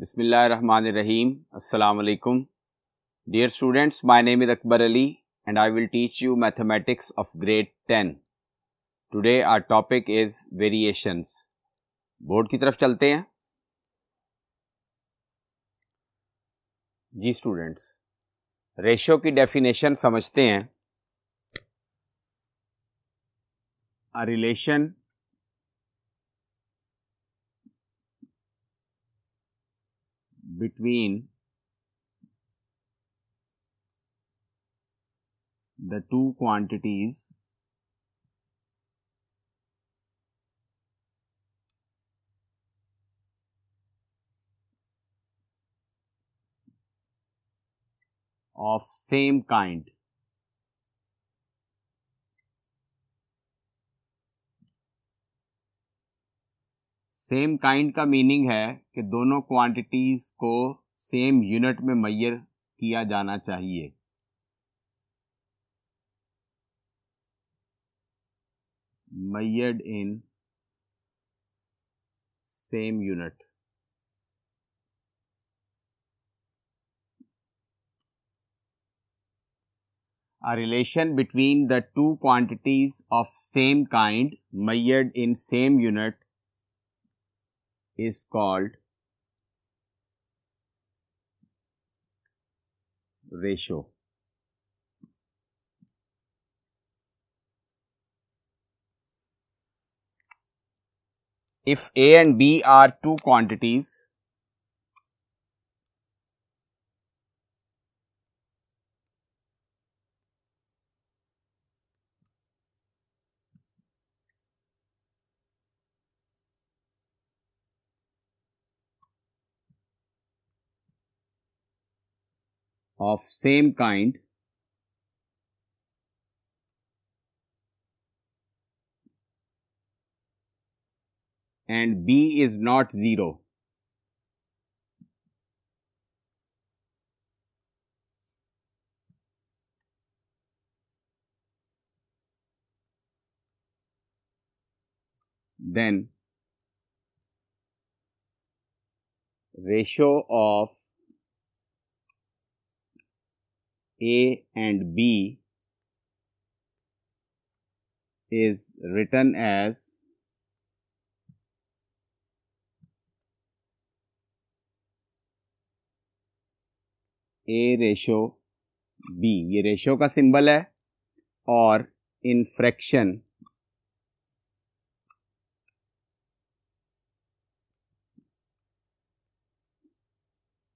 बसमान रहीम अलकुम dear students my name is Akbar Ali and I will teach you mathematics of grade ten today our topic is variations board की तरफ चलते हैं जी स्टूडेंट्स रेशो की डेफिनेशन समझते हैं a relation between the two quantities of same kind. Same kind का meaning है कि दोनों क्वांटिटीज़ को सेम यूनिट में मैयर किया जाना चाहिए measured in same unit a relation between the two quantities of same kind measured in same unit is called ratio. If A and B are two quantities of same kind and B is not 0. Then ratio of A and B is written as A ratio B ये रेशो का symbol है और in fraction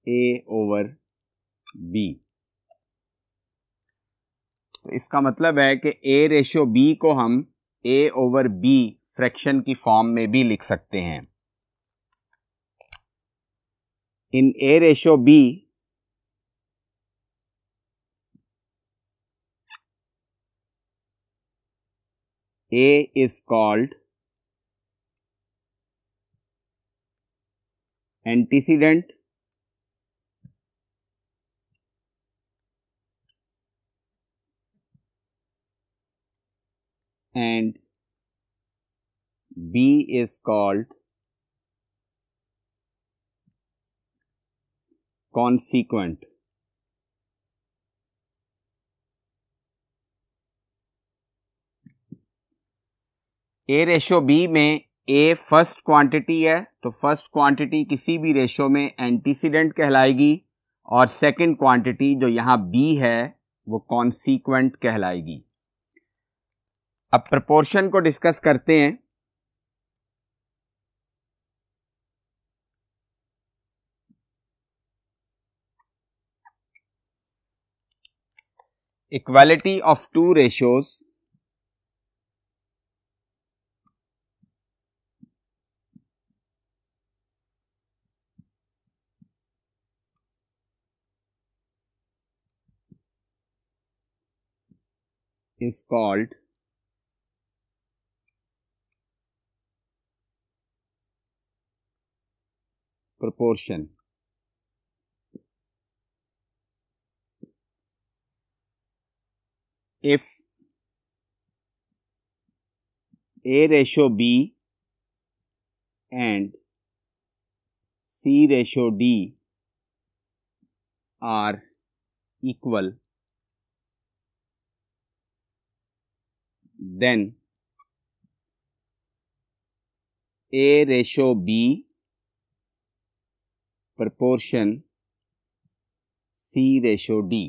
A over B तो इसका मतलब है कि ए रेशो बी को हम ए ओवर बी फ्रैक्शन की फॉर्म में भी लिख सकते हैं in A ratio B A is called antecedent and B is called consequent. A ratio B में ए फर्स्ट क्वांटिटी है तो फर्स्ट क्वांटिटी किसी भी रेशो में एंटीसीडेंट कहलाएगी और सेकंड क्वांटिटी जो यहाँ बी है वो कॉन्सिक्वेंट कहलाएगी अब प्रपोर्शन को डिस्कस करते हैं equality of two ratios is called proportion. If A ratio B and C ratio D are equal, then A ratio B proportion C ratio D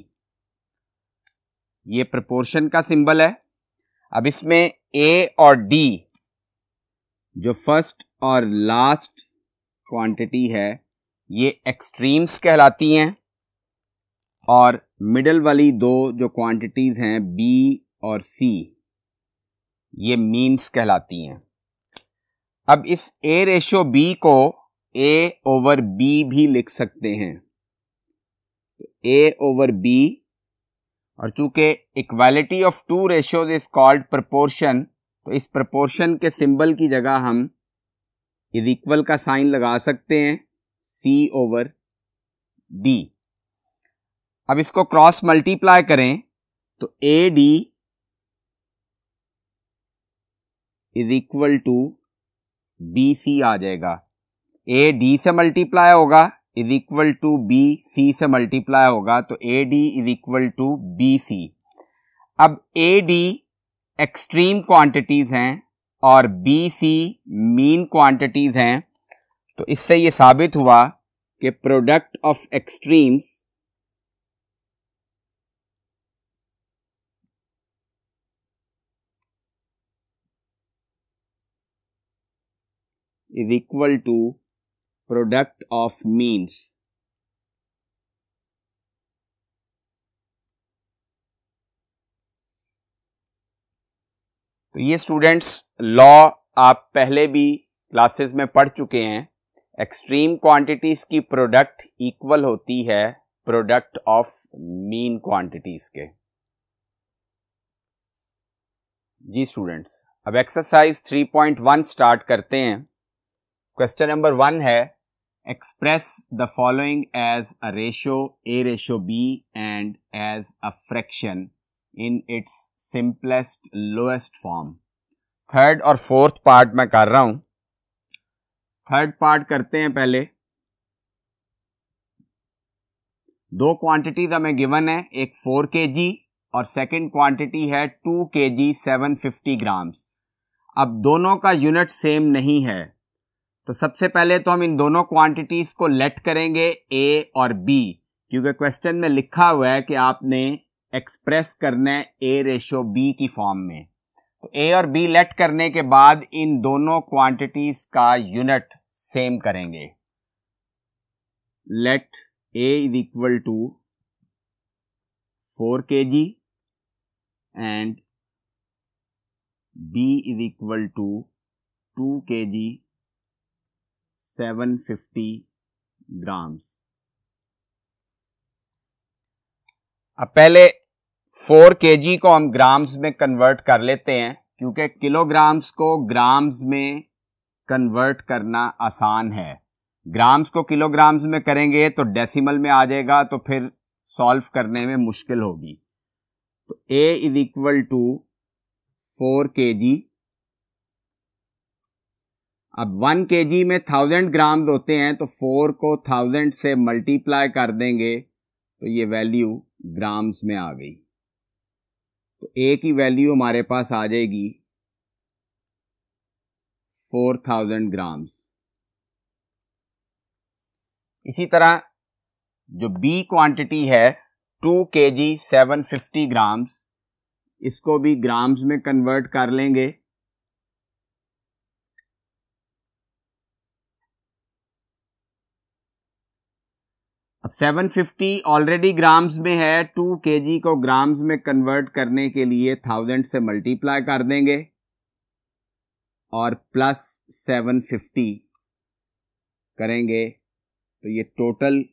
ये प्रपोर्शन का सिंबल है अब इसमें ए और डी जो फर्स्ट और लास्ट क्वांटिटी है ये एक्सट्रीम्स कहलाती हैं और मिडल वाली दो जो क्वांटिटीज़ हैं बी और सी ये मीम्स कहलाती हैं अब इस ए रेशो बी को ए ओवर बी भी लिख सकते हैं ए ओवर बी और चूंकि equality of two ratios is called proportion तो इस प्रपोर्शन के सिंबल की जगह हम इज इक्वल का साइन लगा सकते हैं सी ओवर डी अब इसको क्रॉस मल्टीप्लाई करें तो A D is equal to B C आ जाएगा ए डी से मल्टीप्लाई होगा is equal to B C से मल्टीप्लाई होगा तो A D is equal to B C अब ए डी एक्सट्रीम क्वांटिटीज़ हैं और बी सी मीन क्वांटिटीज़ हैं तो इससे ये साबित हुआ कि product of extremes is equal to product of means. तो ये स्टूडेंट्स लॉ आप पहले भी क्लासेस में पढ़ चुके हैं एक्सट्रीम क्वांटिटीज की प्रोडक्ट इक्वल होती है प्रोडक्ट ऑफ मीन क्वांटिटीज के जी स्टूडेंट्स अब एक्सरसाइज 3.1 स्टार्ट करते हैं क्वेश्चन नंबर वन है express the following as a ratio a ratio b and as a fraction in its simplest lowest form third or fourth part main kar raha hu third part karte hain pehle दो quantities हमें given है एक 4 के और second quantity है to K G seven fifty grams अब दोनों का यूनिट सेम नहीं है तो सबसे पहले तो हम इन दोनों क्वांटिटीज को लेट करेंगे ए और बी क्योंकि क्वेश्चन में लिखा हुआ है कि आपने एक्सप्रेस करना है ए रेशो बी की फॉर्म में तो ए और बी लेट करने के बाद इन दोनों क्वांटिटीज का यूनिट सेम करेंगे let A is equal to four K G and B is equal to two K G seven fifty grams अब पहले के जी को हम ग्राम्स में कन्वर्ट कर लेते हैं क्योंकि किलोग्राम्स को ग्राम्स में कन्वर्ट करना आसान है ग्राम्स को किलोग्राम्स में करेंगे तो डेसिमल में आ जाएगा तो फिर सॉल्व करने में मुश्किल होगी तो A is equal to four K G अब वन के जी में थाउजेंड ग्राम्स होते हैं तो फोर को थाउजेंड से मल्टीप्लाई कर देंगे तो ये वैल्यू ग्राम्स में आ गई तो ए की वैल्यू हमारे पास आ जाएगी फोर थाउजेंड ग्राम्स इसी तरह जो बी क्वांटिटी है to K G seven fifty grams इसको भी ग्राम्स में कन्वर्ट कर लेंगे अब 750 ऑलरेडी ग्राम्स में है टू के को ग्राम्स में कन्वर्ट करने के लिए थाउजेंड से मल्टीप्लाई कर देंगे और प्लस 750 करेंगे तो ये टोटल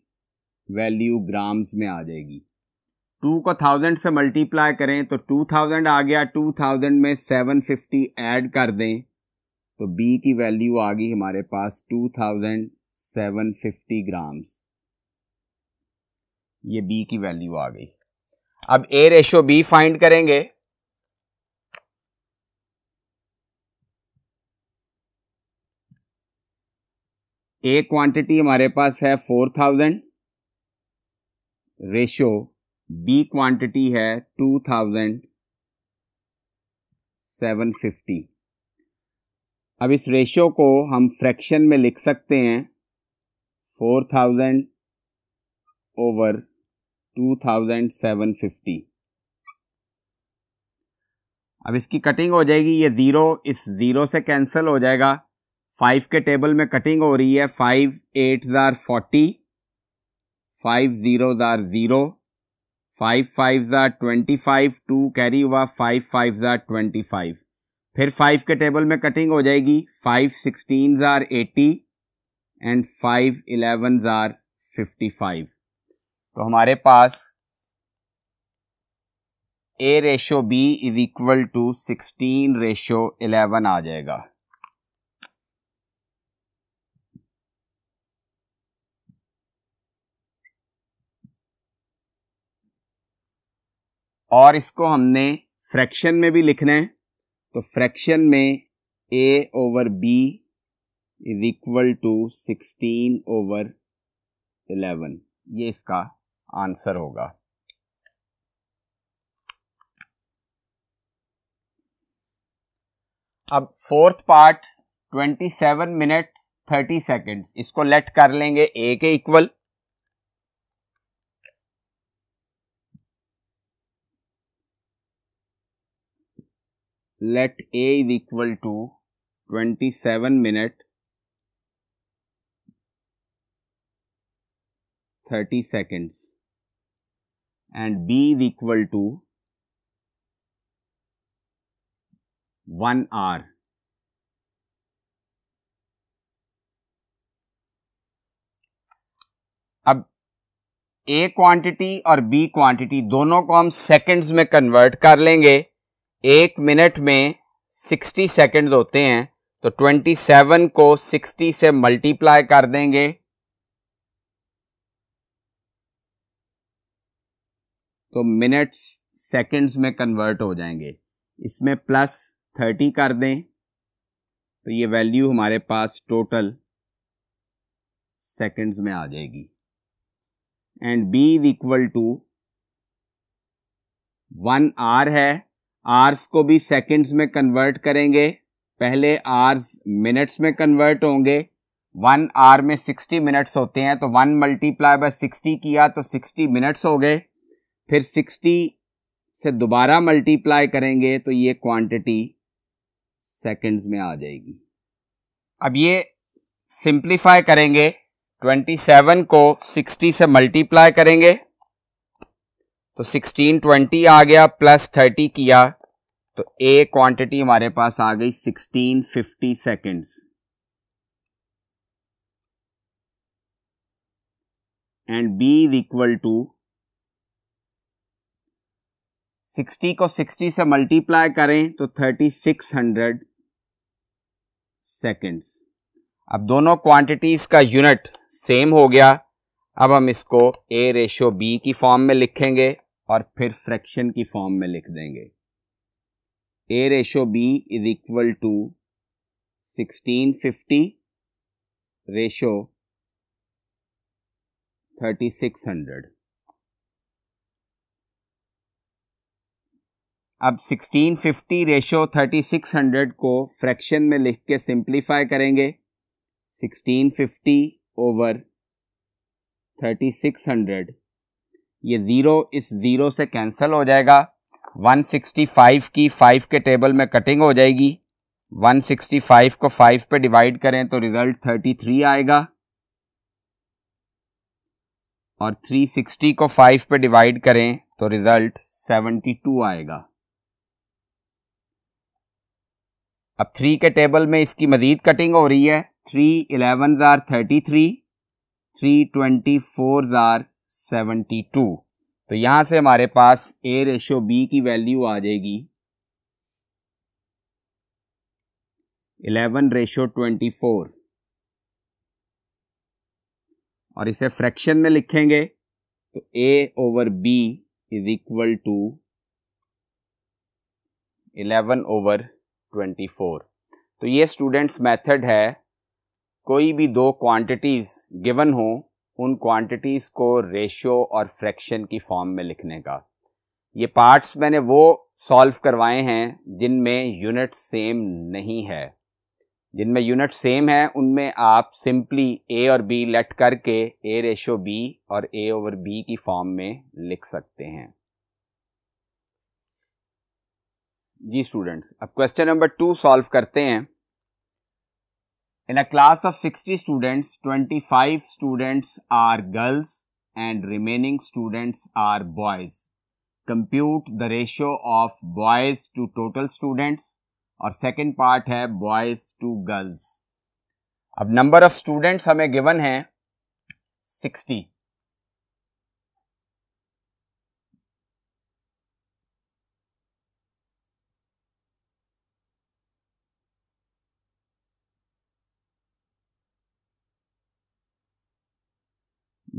वैल्यू ग्राम्स में आ जाएगी टू को थाउजेंड से मल्टीप्लाई करें तो टू थाउजेंड आ गया टू थाउजेंड में सेवन फिफ्टी ऐड कर दें तो बी की वैल्यू आ गई हमारे पास two thousand seven fifty grams ये बी की वैल्यू आ गई अब ए रेशो बी फाइंड करेंगे ए क्वांटिटी हमारे पास है four thousand ratio B quantity है टू थाउजेंड सेवन फिफ्टी अब इस रेशो को हम फ्रैक्शन में लिख सकते हैं फोर थाउजेंड ओवर 2750 अब इसकी कटिंग हो जाएगी ये ज़ीरो इस ज़ीरो से कैंसिल हो जाएगा फाइव के टेबल में कटिंग हो रही है फाइव एट ज़ार फोर्टी फाइव ज़ीरो ज़ार ज़ीरो फाइव फाइव ज़ार ट्वेंटी फाइव टू कैरी हुआ फाइव फाइव ज़ार ट्वेंटी फाइव फिर फाइव के टेबल में कटिंग हो जाएगी फाइव सिक्सटीन ज़ार एटी एंड फाइव इलेवन ज़ार फिफ्टी फाइव तो हमारे पास A ratio B is equal to sixteen ratio eleven आ जाएगा और इसको हमने फ्रैक्शन में भी लिखना है तो फ्रैक्शन में A over B is equal to sixteen over eleven ये इसका आंसर होगा अब fourth part twenty seven minute thirty second इसको लेट कर लेंगे ए के equal let A is equal to twenty seven minute thirty seconds and B is equal to 1 hour. अब A quantity और बी क्वांटिटी दोनों को हम सेकंड्स में कन्वर्ट कर लेंगे एक मिनट में 60 सेकंड्स होते हैं तो 27 को 60 से मल्टीप्लाई कर देंगे तो मिनट्स सेकंड्स में कन्वर्ट हो जाएंगे इसमें प्लस थर्टी कर दें तो ये वैल्यू हमारे पास टोटल सेकंड्स में आ जाएगी and B equal to one hour है आर्स को भी सेकंड्स में कन्वर्ट करेंगे पहले आर्स मिनट्स में कन्वर्ट होंगे वन आर में सिक्सटी मिनट्स होते हैं तो वन मल्टीप्लाई बाय सिक्सटी किया तो सिक्सटी मिनट्स हो गए फिर सिक्सटी से दोबारा मल्टीप्लाई करेंगे तो ये क्वांटिटी सेकंड्स में आ जाएगी अब ये सिंप्लीफाई करेंगे 27 को 60 से मल्टीप्लाई करेंगे तो 16 20 आ गया प्लस 30 किया तो ए क्वांटिटी हमारे पास आ गई 50 seconds and B is equal to sixty को सिक्सटी से मल्टीप्लाई करें तो थर्टी सिक्स हंड्रेड सेकेंड्स अब दोनों क्वांटिटीज का यूनिट सेम हो गया अब हम इसको ए रेशो बी की फॉर्म में लिखेंगे और फिर फ्रैक्शन की फॉर्म में लिख देंगे A ratio B is equal to sixteen fifty ratio thirty six hundred अब 1650 रेशो 3600 को फ्रैक्शन में लिख के सिंप्लीफाई करेंगे 1650 ओवर 3600 ये ज़ीरो इस ज़ीरो से कैंसिल हो जाएगा 165 की 5 के टेबल में कटिंग हो जाएगी 165 को 5 पे डिवाइड करें तो रिज़ल्ट 33 आएगा और 360 को 5 पे डिवाइड करें तो रिज़ल्ट 72 आएगा अब थ्री के टेबल में इसकी मज़ीद कटिंग हो रही है थ्री इलेवन ज़ार thirty three three twenty four ज़ार सेवेंटी टू तो यहाँ से हमारे पास ए रेशो बी की वैल्यू आ जाएगी इलेवन रेशो ट्वेंटी फोर और इसे फ्रैक्शन में लिखेंगे तो A over B is equal to eleven over twenty four तो ये स्टूडेंट्स मेथड है कोई भी दो क्वांटिटीज़ गिवन हो उन क्वांटिटीज़ को रेशियो और फ्रैक्शन की फॉर्म में लिखने का ये पार्ट्स मैंने वो सॉल्व करवाए हैं जिनमें यूनिट सेम नहीं है जिनमें यूनिट सेम है उनमें आप सिंपली ए और बी लेट करके ए रेशो बी और ए ओवर बी की फॉर्म में लिख सकते हैं जी स्टूडेंट्स अब क्वेश्चन नंबर टू सॉल्व करते हैं in a class of 60 students 25 students are girls and remaining students are boys compute the ratio of boys to total students और सेकंड पार्ट है बॉयज टू गर्ल्स अब number of students हमें given है sixty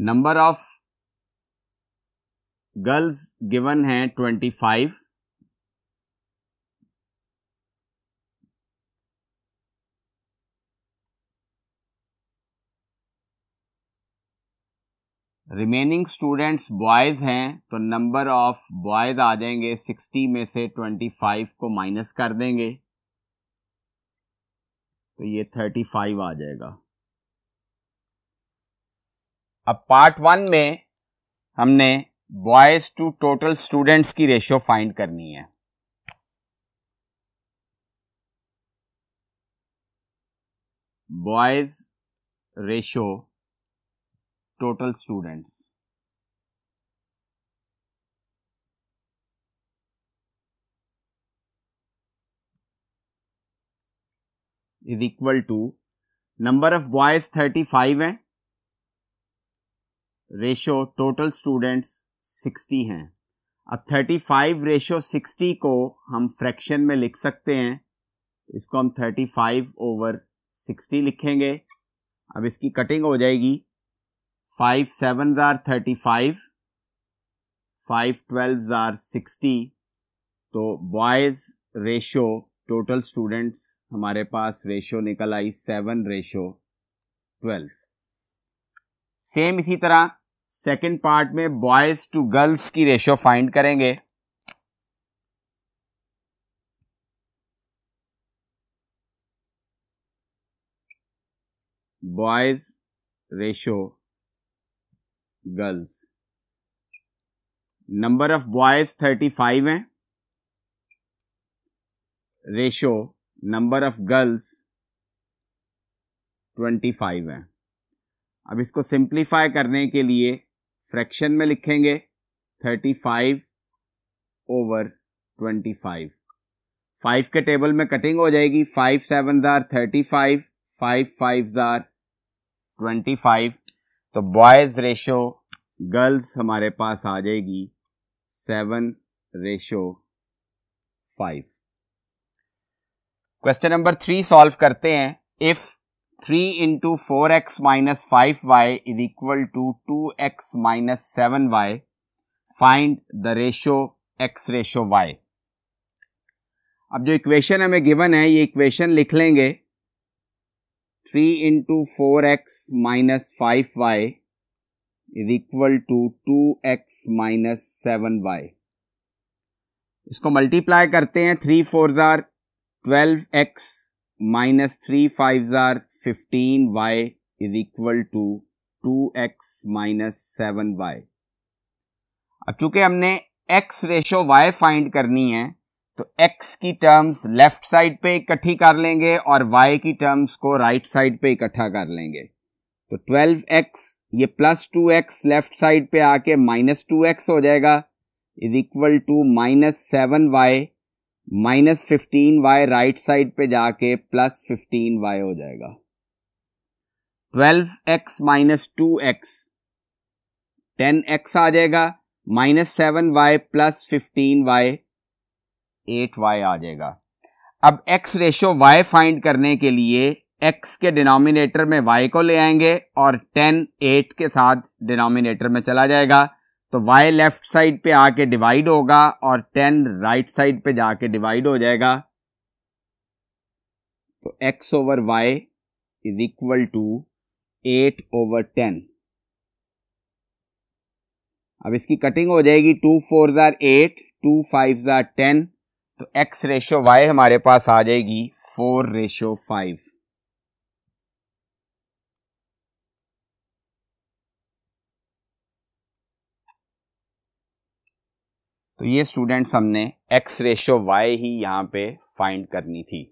number of girls given है twenty five remaining students boys हैं तो number of boys आ जाएंगे sixty में से ट्वेंटी फाइव को माइनस कर देंगे तो ये थर्टी फाइव आ जाएगा अब पार्ट वन में हमने बॉयज़ टू टोटल स्टूडेंट्स की रेशियो फाइंड करनी है boys ratio total students is equal to number of boys thirty five है रेशो टोटल स्टूडेंट्स 60 हैं अब 35 रेशो 60 को हम फ्रैक्शन में लिख सकते हैं इसको हम 35 ओवर 60 लिखेंगे अब इसकी कटिंग हो जाएगी फाइव सेवन ज़ार थर्टी फाइव फाइव ट्वेल्व ज़ार सिक्सटी तो बॉयज़ रेशो टोटल स्टूडेंट्स हमारे पास रेशो निकल आई सेवन रेशो ट्वेल्व सेम इसी तरह सेकेंड पार्ट में बॉयज टू गर्ल्स की रेशियो फाइंड करेंगे boys ratio girls number of boys thirty five है ratio number of girls twenty five है अब इसको सिंप्लीफाई करने के लिए फ्रैक्शन में लिखेंगे thirty five over twenty five five के टेबल में कटिंग हो जाएगी फाइव सेवन दार थर्टी फाइव फाइव फाइव दार ट्वेंटी फाइव तो बॉयज़ रेशो गर्ल्स हमारे पास आ जाएगी seven ratio five question number three solve करते हैं if three into four x minus five y is equal to two x minus seven y find the ratio x ratio y अब जो equation हमें given है ये equation लिख लेंगे three into four x minus five y is equal to two x minus seven y इसको multiply करते हैं थ्री फोर जार twelve x minus three five जार fifteen y is equal to two x minus seven y अब चूंकि हमने x ratio Y find करनी है तो एक्स की टर्म्स लेफ्ट साइड पे इकट्ठी कर लेंगे और वाई की टर्म्स को राइट right साइड पे इकट्ठा कर लेंगे तो ट्वेल्व एक्स ये plus two x left side पे आके माइनस टू एक्स हो जाएगा is equal to minus seven y minus fifteen y right side पे जाके प्लस फिफ्टीन वाई हो जाएगा twelve x minus two x ten x आ जाएगा minus seven y plus fifteen y eight y आ जाएगा अब एक्स रेशो वाई फाइंड करने के लिए एक्स के डिनोमिनेटर में वाई को ले आएंगे और टेन एट के साथ डिनोमिनेटर में चला जाएगा तो वाई लेफ्ट साइड पे आके डिवाइड होगा और टेन राइट साइड पे जाके डिवाइड हो जाएगा तो x over y is equal to eight over ten अब इसकी कटिंग हो जाएगी टू फोर ज़ार एट टू फाइव ज़ार टेन तो एक्स रेशो वाई हमारे पास आ जाएगी फोर रेशो फाइव तो ये स्टूडेंट्स हमने एक्स रेशो वाई ही यहां पे फाइंड करनी थी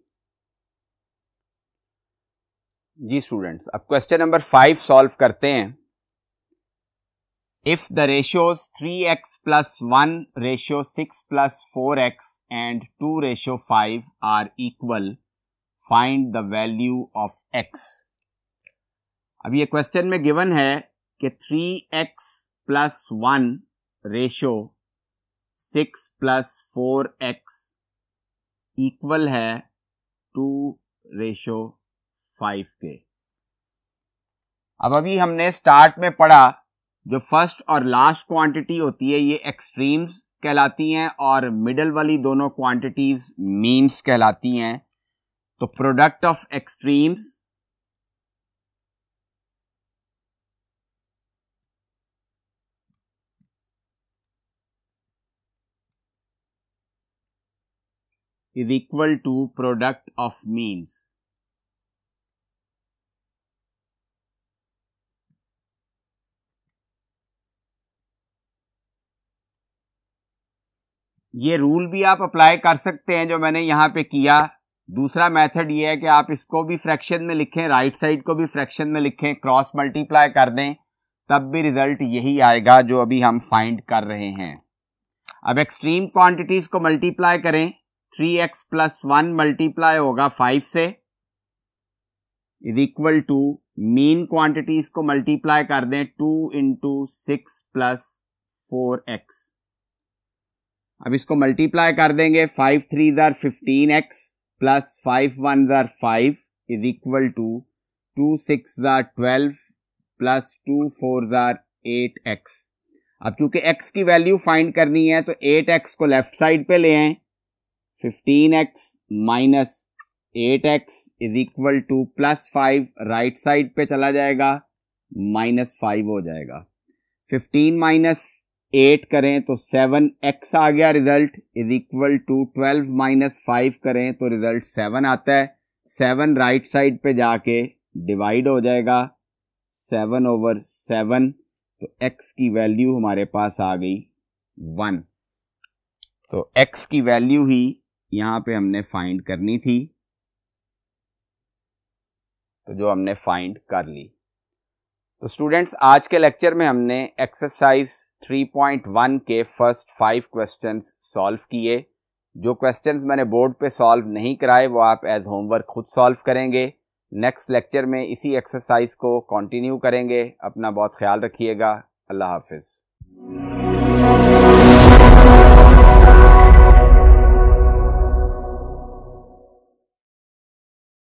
जी स्टूडेंट्स अब क्वेश्चन नंबर फाइव सॉल्व करते हैं if the ratios three x plus one ratio six plus four x and two ratio five are equal find the value of x अब ये क्वेश्चन में गिवन है कि three x plus one ratio six plus four x equal है two ratio five के अब अभी हमने स्टार्ट में पढ़ा जो फर्स्ट और लास्ट क्वांटिटी होती है ये एक्सट्रीम्स कहलाती हैं और मिडल वाली दोनों क्वांटिटीज मीन्स कहलाती हैं तो product of extremes is equal to product of means ये रूल भी आप अप्लाई कर सकते हैं जो मैंने यहाँ पे किया दूसरा मेथड ये है कि आप इसको भी फ्रैक्शन में लिखें राइट साइड को भी फ्रैक्शन में लिखें क्रॉस मल्टीप्लाई कर दें तब भी रिजल्ट यही आएगा जो अभी हम फाइंड कर रहे हैं अब एक्सट्रीम क्वांटिटीज़ को मल्टीप्लाई करें three x plus one multiply होगा फाइव से is equal to mean quantities को मल्टीप्लाई कर दें two into six plus four x अब इसको मल्टीप्लाई कर देंगे फाइव थ्री दर fifteen x plus five one दर five is equal to two six दर ट्वेल्व प्लस टू फोर दर एट एक्स अब चूंकि x की वैल्यू फाइंड करनी है तो 8x को लेफ्ट साइड पे ले आए x minus eight x is equal to plus five right side पे चला जाएगा माइनस फाइव हो जाएगा 15 माइनस एट करें तो सेवन एक्स आ गया result is equal to twelve minus five करें तो रिजल्ट सेवन आता है सेवन राइट साइड पे जाके डिवाइड हो जाएगा सेवन ओवर सेवन तो एक्स की वैल्यू हमारे पास आ गई वन तो एक्स की वैल्यू ही यहाँ पे हमने फाइंड करनी थी तो जो हमने फाइंड कर ली तो स्टूडेंट्स आज के लेक्चर में हमने एक्सरसाइज 3.1 के फर्स्ट फाइव क्वेश्चंस सॉल्व किए जो क्वेश्चंस मैंने बोर्ड पे सॉल्व नहीं कराए वो आप एज होमवर्क खुद सॉल्व करेंगे नेक्स्ट लेक्चर में इसी एक्सरसाइज को कंटिन्यू करेंगे अपना बहुत ख्याल रखिएगा अल्लाह हाफिज़